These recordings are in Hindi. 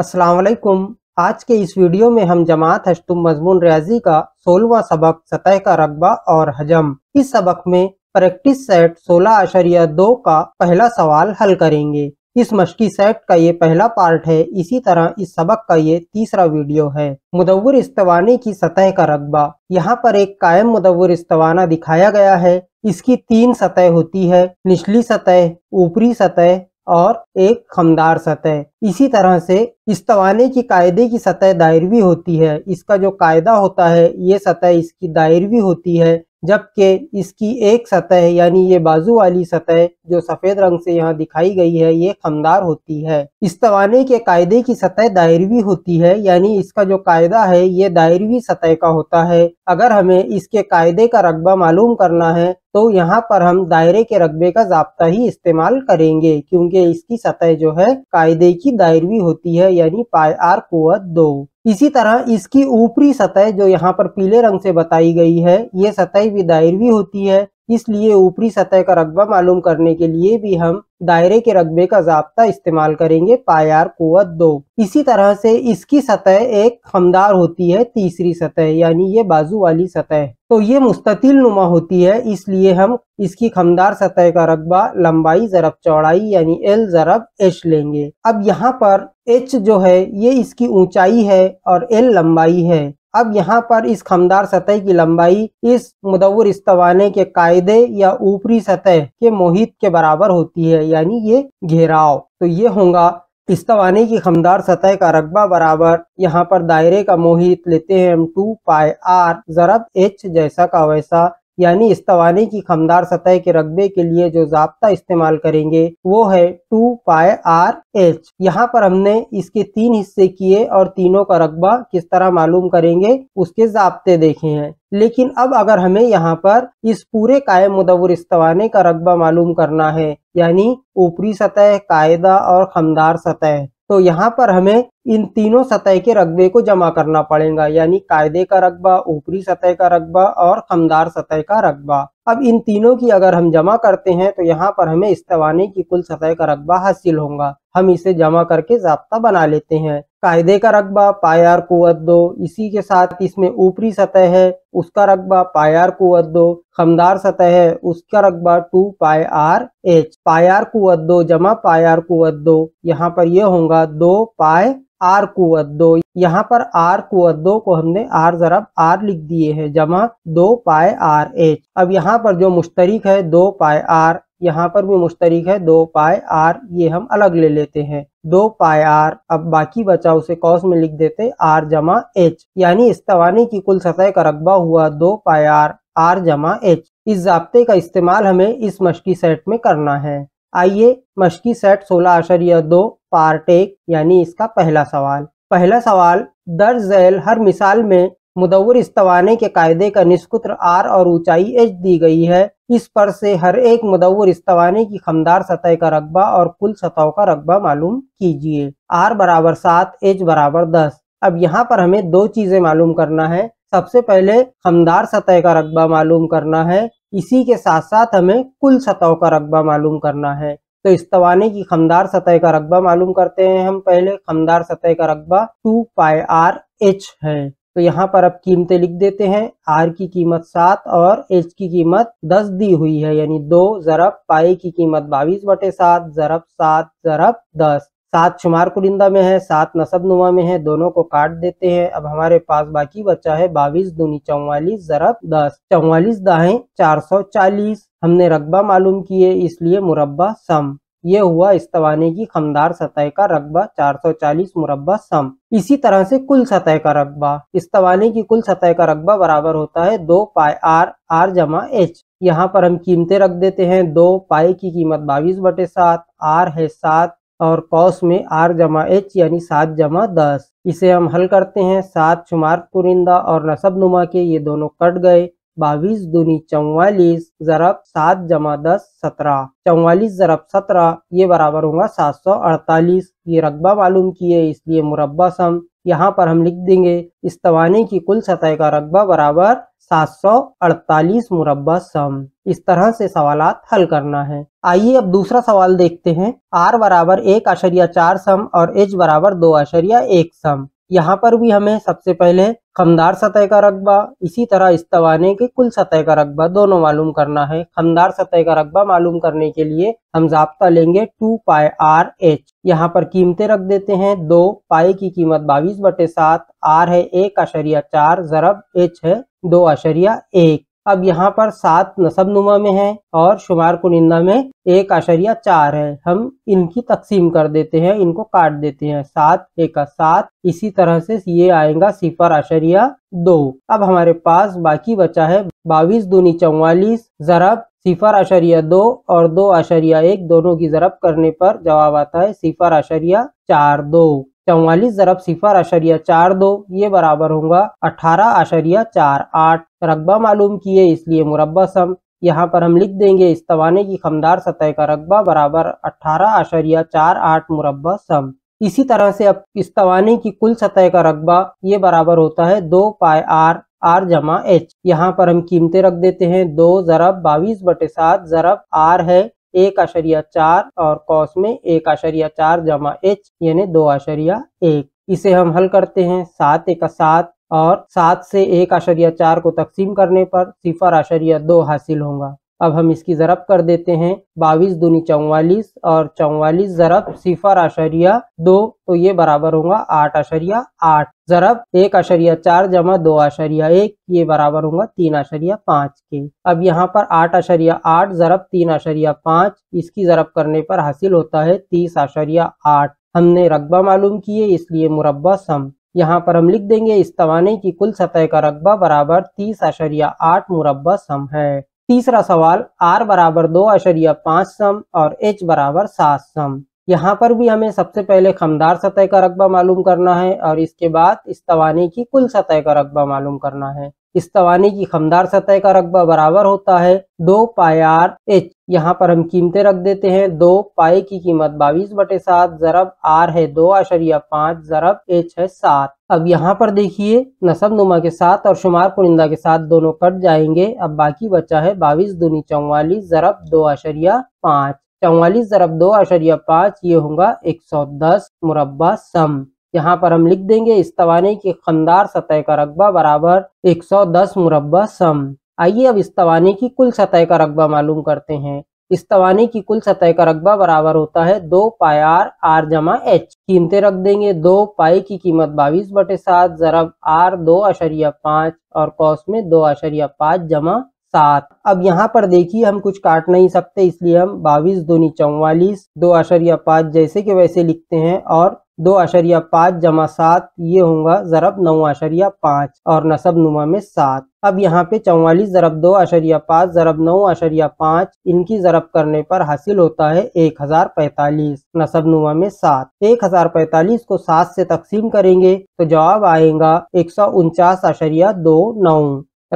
असलकुम आज के इस वीडियो में हम जमात हशतुम मजमून रियाजी का सोलवा सबक सतह का रकबा और हजम इस सबक में प्रैक्टिस सेट सोलह आशरिया दो का पहला सवाल हल करेंगे इस मशकी सेट का ये पहला पार्ट है इसी तरह इस सबक का ये तीसरा वीडियो है मुदवर इस्तवाने की सतह का रकबा यहाँ पर एक कायम मुदवर इस्तवाना दिखाया गया है इसकी तीन सतह होती है निचली सतह ऊपरी सतह और एक खमदार सतह इसी तरह से इस्तवाने की कायदे की सतह दायरवी होती है इसका जो कायदा होता है ये सतह इसकी दायरवी होती है जबकि इसकी एक सतह यानी ये बाजू वाली सतह जो सफ़ेद रंग से यहाँ दिखाई गई है ये खमदार होती है इस तवाने के कायदे की सतह दायरवी होती है यानी इसका जो कायदा है ये दायरवी सतह का होता है अगर हमें इसके कायदे का रकबा मालूम करना है तो यहाँ पर हम दायरे के रकबे का जबता ही इस्तेमाल करेंगे क्योंकि इसकी सतह जो है कायदे की दायरवी होती है यानी पाए आर कुत दो इसी तरह इसकी ऊपरी सतह जो यहाँ पर पीले रंग से बताई गई है ये सतह भी दायरवी होती है इसलिए ऊपरी सतह का रकबा मालूम करने के लिए भी हम दायरे के रकबे का जबता इस्तेमाल करेंगे पायार कुत दो इसी तरह से इसकी सतह एक हमदार होती है तीसरी सतह यानी ये बाजू वाली सतह तो ये मुस्ततिल नुमा होती है इसलिए हम इसकी खमदार सतह का रकबा लंबाई जरब चौड़ाई यानी एल जरब एच लेंगे अब यहाँ पर एच जो है ये इसकी ऊंचाई है और एल लंबाई है अब यहाँ पर इस खमदार सतह की लंबाई इस मुदवर इस्तवाने के कायदे या ऊपरी सतह के मोहित के बराबर होती है यानी ये घेराव तो ये होगा इस्तवाने की खमदार सतह का रकबा बराबर यहाँ पर दायरे का मोहित लेते हैं हम टू पाई आर जरब एच जैसा का वैसा यानी इस्तवाने की खमदार सतह के रकबे के लिए जो जबता इस्तेमाल करेंगे वो है टू पाए आर एच यहाँ पर हमने इसके तीन हिस्से किए और तीनों का रकबा किस तरह मालूम करेंगे उसके जबते देखे हैं लेकिन अब अगर हमें यहाँ पर इस पूरे कायम मुदवर इस्तवाने का रकबा मालूम करना है यानी ऊपरी सतह कायदा और खमदार सतह तो यहाँ पर हमें इन तीनों सतह के रकबे को जमा करना पड़ेगा यानी कायदे का रकबा ऊपरी सतह का रकबा और खमदार सतह का रकबा अब इन तीनों की अगर हम जमा करते हैं तो यहाँ पर हमें इस्तवाने की कुल सतह का रकबा हासिल होगा हम इसे जमा करके जब्ता बना लेते हैं कायदे का रकबा पायार कुत दो इसी के साथ इसमें ऊपरी सतह है उसका रकबा पायार कुत दो खमदार सतह है उसका रकबा टू पाए आर एच पायार कुत दो जमा पायार कुत दो यहाँ पर यह होगा दो पाए आर कुत दो यहाँ पर आर कुत दो को हमने आर जरब आर लिख दिए है जमा दो पाए आर एच अब यहाँ पर जो मुश्तरक है दो पाए आर यहाँ पर भी मुश्तरक है दो पाए आर ये हम अलग ले लेते हैं दो पाए आर अब बाकी बचा उसे कॉस में लिख देते आर जमा एच यानी इस तवानी की कुल सतह का रकबा हुआ दो पाए आर आर जमा एच इस जबते का इस्तेमाल हमें इस मशकी सेट में करना है आइए मशकी सेट सोलह अशरिया दो पार्ट एक यानी इसका पहला सवाल पहला सवाल दर्ज हर मिसाल में मुदवर इस्तवाने के कायदे का निष्कुत्र आर और ऊंचाई एच दी गई है इस पर से हर एक मुदवर इस्तवाने की खमदार सतह का रकबा और कुल सतहों का रकबा मालूम कीजिए आर बराबर सात एच बराबर दस अब यहाँ पर हमें दो चीजें मालूम करना है सबसे पहले खमदार सतह का रकबा मालूम करना है इसी के साथ साथ हमें कुल सतहों का रकबा मालूम करना है तो इस्तवाने की खमदार सतह का रकबा मालूम करते हैं हम पहले खमदार सतह का रकबा टू पाई आर एच है तो यहाँ पर अब कीमतें लिख देते हैं आर की कीमत सात और एच की कीमत दस दी हुई है यानी दो जरब पाई की कीमत बाईस बटे सात जरब सात जरब दस सात शुमार कुरिंदा में है सात नसब नुमा में है दोनों को काट देते हैं अब हमारे पास बाकी बचा है बाईस दूनी चौवालीस जरब दस चौवालीस दाहें चार सौ चालीस हमने रकबा मालूम किए इसलिए मुरबा सम ये हुआ इस्तवाने की खमदार सतह का रकबा 440 मुरब्बा सम इसी तरह से कुल सतह का रकबा इस्तवाने की कुल सतह का रकबा बराबर होता है दो पाई आर आर जमा एच यहाँ पर हम कीमतें रख देते हैं दो पाई की कीमत बाईस बटे सात आर है सात और कॉस में आर जमा एच यानी सात जमा दस इसे हम हल करते हैं सात शुमार पुरिंदा और नसब नुमा के ये दोनों कट गए बाईस दूनी चौवालीस जरब सात जमा दस सत्रह चौवालीस जरब सत्रह ये बराबर होगा सात सौ अड़तालीस ये रकबा मालूम किए इसलिए मुरबा सम यहाँ पर हम लिख देंगे इस तवानी की कुल सतह का रकबा बराबर सात सौ अड़तालीस मुरबा सम इस तरह से सवाल हल करना है आइए अब दूसरा सवाल देखते हैं आर बराबर एक आशरिया चार सम और एच बराबर दो आशरिया एक सम यहाँ पर भी हमें सबसे पहले खमदार सतह का रकबा इसी तरह इस्तवाने के कुल सतह का रकबा दोनों मालूम करना है खमदार सतह का रकबा मालूम करने के लिए हम जाप्ता लेंगे टू पाई आर एच यहाँ पर कीमतें रख देते हैं दो पाई की कीमत बाईस बटे सात आर है एक आशरिया चार जरब एच है दो आशरिया एक अब यहाँ पर सात नसब नुमा में है और शुमार कुनिंदा में एक आशरिया चार है हम इनकी तकसीम कर देते हैं इनको काट देते हैं सात एक सात इसी तरह से ये आएगा सिफर आशरिया दो अब हमारे पास बाकी बचा है बाईस दूनी चौवालीस जरब सिफर आशरिया दो और दो आशरिया एक दोनों की जरब करने पर जवाब आता है सिफर आशरिया चार दो चौवालीस जरब सिफर आशरिया चार दो ये बराबर होगा अठारह अशरिया चार आठ रकबा मालूम किए इसलिए मुरबा सम यहाँ पर हम लिख देंगे इस तवाने की खमदार सतह का रकबा बराबर अठारह अशरिया चार आठ मुरबा सम इसी तरह से अब इस तवाने की कुल सतह का रकबा ये बराबर होता है दो पाए आर आर जमा एच यहाँ पर हम कीमतें रख देते हैं दो जरब बाईस बटे सात जरब आर है एक आशरिया चार और कॉस में एक आशरिया चार जमा एच यानी दो आशरिया एक इसे हम हल करते हैं सात एक सात और सात से एक आशरिया चार को तकसीम करने पर सिफर आशरिया दो हासिल होगा अब हम इसकी ज़रब कर देते हैं बाविस दूनी चौवालीस और चौवालीस ज़रब सिफर आशरिया दो तो ये बराबर होगा आठ आशरिया आठ ज़रब एक आशरिया चार जमा दो आशरिया एक ये बराबर होगा तीन आशरिया पांच के अब यहाँ पर आठ आशरिया आठ ज़रब तीन आशरिया पांच इसकी ज़रब करने पर हासिल होता है तीस आशरिया आठ हमने रकबा मालूम किए इसलिए मुरबा सम यहाँ पर हम लिख देंगे इस तवाने की कुल सतह का रकबा बराबर तीस आशरिया आठ मुरबा सम है तीसरा सवाल आर बराबर दो अशरिया पांच सम और एच बराबर सात सम यहाँ पर भी हमें सबसे पहले खमदार सतह का रकबा मालूम करना है और इसके बाद इस तवानी की कुल सतह का रकबा मालूम करना है इस तवानी की खमदार सतह का रकबा बराबर होता है दो पाई आर एच यहाँ पर हम कीमतें रख देते हैं दो पाए की कीमत बाईस बटे सात जरब आर है दो आशरिया पाँच जरब एच है सात अब यहाँ पर देखिए नसब नुमा के साथ और शुमार पुनिंदा के साथ दोनों कट जाएंगे अब बाकी बचा है बाईस दूनी चौवालीस जरब दो आशरिया पाँच चौवालीस जरब दो आशरिया पाँच ये होगा एक सौ दस मुरबा सम यहाँ पर हम लिख देंगे इस तवाने की खंदार सतह का रकबा बराबर 110 मुरबा सम आइए अब इस तवाने की कुल सतह का रकबा मालूम करते हैं इस तवाने की कुल सतह का रकबा बराबर होता है दो पाई आर आर जमा एच कीमतें रख देंगे दो पाई की कीमत बाईस बटे सात जरब आर दो आशरिया पांच और कॉस में दो आशरिया पाँच जमा सात अब यहाँ पर देखिए हम कुछ काट नहीं सकते इसलिए हम बाईस दूनी चौवालीस दो आशरिया पाँच जैसे के वैसे लिखते हैं और दो आशरिया पाँच जमा सात ये होगा ज़रब नौ आशरिया पाँच और नसब नुमा में सात अब यहाँ पे चौवालीस ज़रब दो आशरिया पाँच ज़रब नौ आशरिया पाँच इनकी ज़रब करने पर हासिल होता है एक हज़ार पैतालीस नसब नुमा में सात एक हज़ार पैतालीस को सात से तकसीम करेंगे तो जवाब आएगा एक सौ उनचास आशरिया दो नौ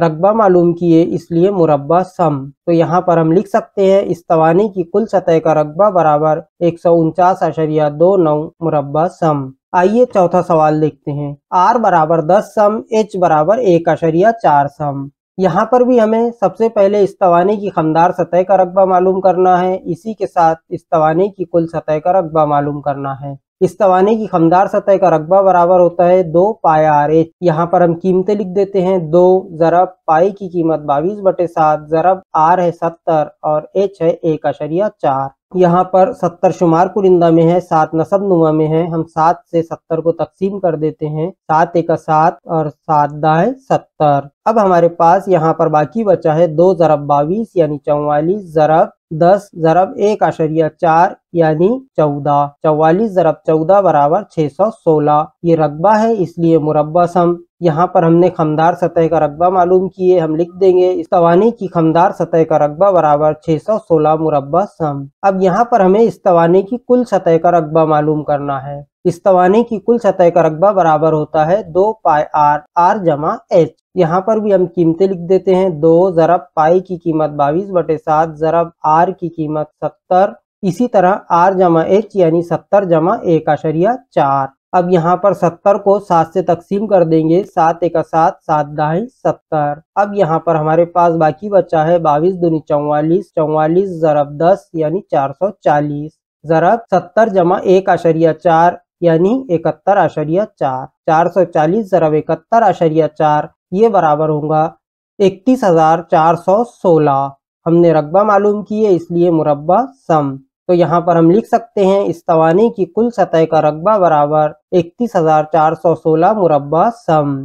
रकबा मालूम किए इसलिए मुरबा सम तो यहाँ पर हम लिख सकते हैं इस तवानी की कुल सतह का रकबा बराबर एक सौ उनचास अशरिया दो नौ मुरबा सम आइए चौथा सवाल देखते हैं आर बराबर दस सम एच बराबर एक आशरिया चार सम यहाँ पर भी हमें सबसे पहले इस तवानी की खमदार सतह का रकबा मालूम करना है इसी के साथ इस तवानी की कुल सतह का रकबा मालूम करना है इस तवाने की खमदार सतह का रकबा बराबर होता है दो पाए आर एच यहाँ पर हम कीमतें लिख देते हैं दो जरब पाई की कीमत बाईस बटे सात जरब आर है सत्तर और एच है एक अशरिया चार यहाँ पर सत्तर शुमार कुलिंदा में है सात नसब नुमा में है हम सात से सत्तर को तकसीम कर देते हैं सात एक सात और सात दाए सत्तर अब हमारे पास यहाँ पर बाकी बचा है दो जरब बाईस यानी चौवालीस जरब दस जरब एक आशरिया चार यानी चौदह चौवालीस जरब चौदह बराबर छह सौ सोलह ये रकबा है इसलिए मुरबा सम यहाँ पर हमने खमदार सतह का रकबा मालूम किए हम लिख देंगे इस तवानी की खमदार सतह का रकबा बराबर छह सौ सोलह मुरबा सम अब यहाँ पर हमें इस तवानी की कुल सतह का रकबा मालूम करना है इस तवाने की कुल सतह का रकबा बराबर होता है दो पाई आर आर जमा एच यहाँ पर भी हम कीमतें लिख देते हैं दो जरब पाई की कीमत बाईस बटे सात जरब आर की कीमत सत्तर इसी तरह आर जमा एच यानी सत्तर जमा एक आशरिया चार अब यहाँ पर सत्तर को सात से तकसीम कर देंगे सात एक सात सात दाई सत्तर अब यहाँ पर हमारे पास बाकी बचा है बाईस दूनी चौवालीस चौवालीस जरब दस यानी चार सौ चालीस जरब सत्तर जमा एक आशरिया चार यानी इकहत्तर आशरिया चार चार सौ चालीस जरब इकहत्तर आशरिया चार ये बराबर होगा इकतीस हजार चार सौ सोलह हमने रकबा मालूम की है इसलिए मुरबा सम तो यहाँ पर हम लिख सकते हैं इस तवानी की कुल सतह का रकबा बराबर इकतीस हजार चार सौ सोलह मुरबा सम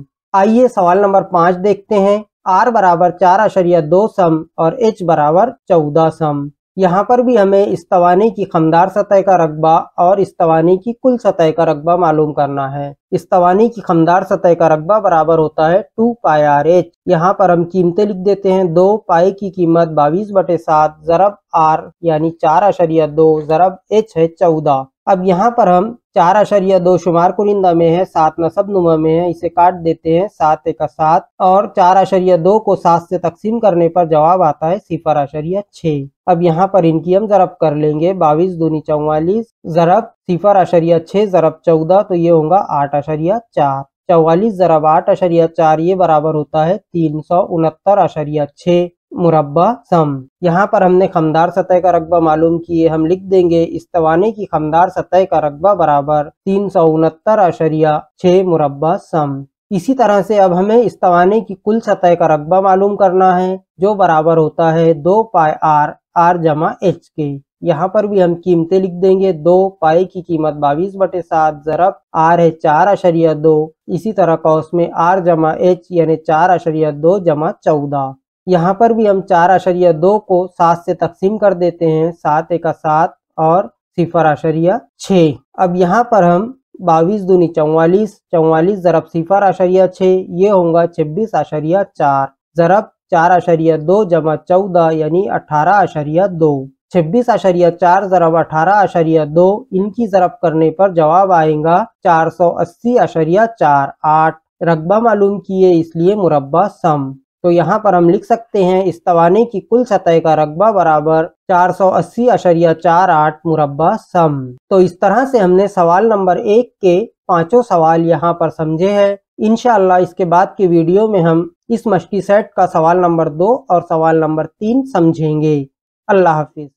आइए सवाल नंबर पांच देखते हैं आर बराबर चार आशरिया दो सम और एच बराबर चौदह सम यहाँ पर भी हमें इस तवाने की खमदार सतह का रकबा और इस तवानी की कुल सतह का रकबा मालूम करना है इस तवानी की खमदार सतह का रकबा बराबर होता है टू पाई आर एच यहाँ पर हम कीमतें लिख देते हैं दो पाई की कीमत बाईस बटे सात जरब आर यानी चार अशरिया दो जरब एच है चौदह अब यहाँ पर हम चार अशरिया दो शुमार कुरिंदा में है सात नसब नुमा में है इसे काट देते हैं सात एक सात और चार आशर्य दो को सात से तकसीम करने पर जवाब आता है सिफर आशर्य छः अब यहाँ पर इनकी हम जरब कर लेंगे बाईस दूनी चौवालीस जरब सिफर आशर्य छः जरब चौदह तो ये होगा आठ अशरिया चार चौवालीस जरब आठ अशरिया चार ये बराबर होता है तीन सौ उनहत्तर अशरिया छः मुरबा सम यहाँ पर हमने खमदार सतह का रकबा मालूम किए हम लिख देंगे इस्तवाने की खमदार सतह का रकबा बराबर तीन सौ उनहत्तर अशरिया छः मुरबा सम इसी तरह से अब हमें इस्तवाने की कुल सतह का रकबा मालूम करना है जो बराबर होता है दो पाए आर आर जमा एच के यहाँ पर भी हम कीमतें लिख देंगे दो पाई की कीमत बाईस बटे सात जरब आर है चार अशरिया दो इसी तरह कौस में आर जमा एच यानी चार अशरिया दो जमा चौदह यहाँ पर भी हम चार आशरिया दो को सात से तकसीम कर देते हैं सात एक सात और सिफर आशरिया छ अब यहाँ पर हम बाईस दूनी चौवालीस चौवालीस जरब सिफर आशरिया छ ये होगा छब्बीस आशरिया चार जरब चार आशरिया दो जमा चौदह यानी अठारह आशरिया दो छब्बीस आशरिया चार जरब अठारह आशरिया दो इनकी जरब करने पर जवाब आएगा चार सौ अस्सी आशरिया चार आठ रकबा मालूम किए इसलिए मुरबा सम तो यहाँ पर हम लिख सकते हैं इस तवाने की कुल सतह का रकबा बराबर चार सौ अस्सी अशरिया चार आठ मुरबा सम तो इस तरह से हमने सवाल नंबर एक के पांचों सवाल यहाँ पर समझे हैं इनशाला इसके बाद की वीडियो में हम इस मश्की सेट का सवाल नंबर दो और सवाल नंबर तीन समझेंगे अल्लाह हाफिज